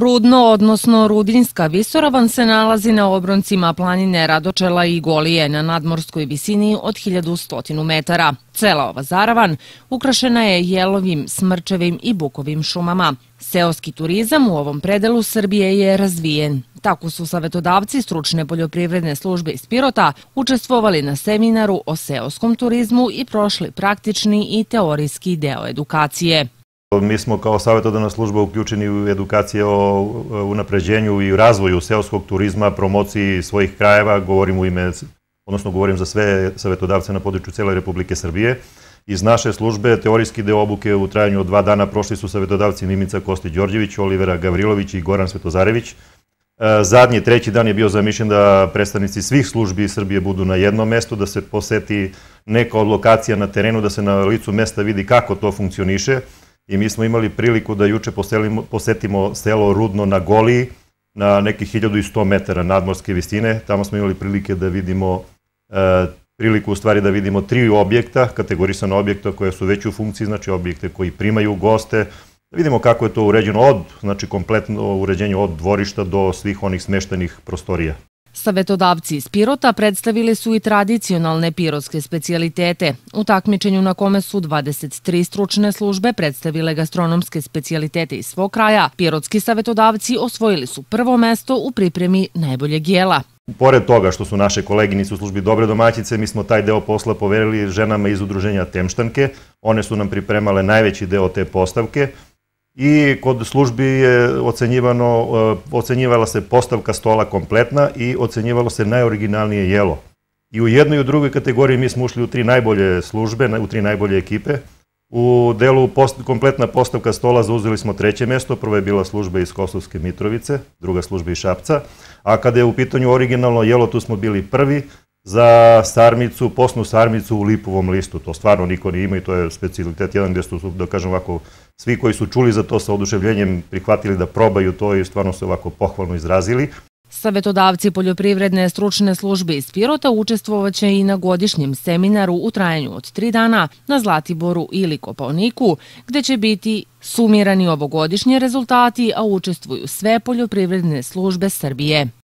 Rudno, odnosno Rudinska visoravan se nalazi na obroncima planine Radočela i Golije na nadmorskoj visini od 1100 metara. Cela ova zaravan ukrašena je jelovim, smrčevim i bukovim šumama. Seoski turizam u ovom predelu Srbije je razvijen. Tako su savetodavci stručne poljoprivredne službe iz Pirota učestvovali na seminaru o seoskom turizmu i prošli praktični i teorijski deo edukacije. Mi smo kao savjetodana služba uključeni u edukacije o unapređenju i razvoju seoskog turizma, promociji svojih krajeva, govorim u ime, odnosno govorim za sve savjetodavce na području cele Republike Srbije. Iz naše službe teorijski deo obuke u trajanju od dva dana prošli su savjetodavci Mimica Kosti Đorđević, Olivera Gavrilović i Goran Svetozarević. E, zadnji, treći dan je bio zamišljen da predstavnici svih službi Srbije budu na jednom mestu, da se poseti neka od lokacija na terenu, da se na licu mesta vidi kako to funkcioniše i mi smo imali priliku da juče posetimo selo Rudno na Goliji, na nekih 1100 metara nadmorske visine. Tamo smo imali prilike da vidimo e, priliku u stvari da vidimo tri objekta, kategorisane objekta koje su već u funkciji, znači objekte koji primaju goste, da vidimo kako je to uređeno od, znači kompletno uređenje od dvorišta do svih onih smeštenih prostorija. Savetodavci iz Pirota predstavili su i tradicionalne pirotske specialitete. U takmičenju na kome su 23 stručne službe predstavile gastronomske specialitete iz svog kraja, pirotski savetodavci osvojili su prvo mesto u pripremi najboljeg jela. Pored toga što su naše koleginice u službi dobre domaćice, mi smo taj deo posla poverili ženama iz udruženja Temštanke. One su nam pripremale najveći deo te postavke i kod službi je ocenjivano, eh, ocenjivala se postavka stola kompletna i ocenjivalo se najoriginalnije jelo. I u jednoj i u drugoj kategoriji mi smo ušli u tri najbolje službe, u tri najbolje ekipe. U delu post, kompletna postavka stola zauzeli smo treće mesto, prva je bila služba iz Kosovske Mitrovice, druga služba iz Šapca, a kada je u pitanju originalno jelo tu smo bili prvi, za sarmicu, posnu sarmicu u lipovom listu. To stvarno niko ne ima i to je specialitet jedan gde su, da kažem ovako, svi koji su čuli za to sa oduševljenjem prihvatili da probaju to i stvarno se ovako pohvalno izrazili. Savetodavci Poljoprivredne stručne službe iz Pirota učestvovaće i na godišnjem seminaru u trajanju od tri dana na Zlatiboru ili Kopalniku, gde će biti sumirani ovogodišnje rezultati, a učestvuju sve poljoprivredne službe Srbije.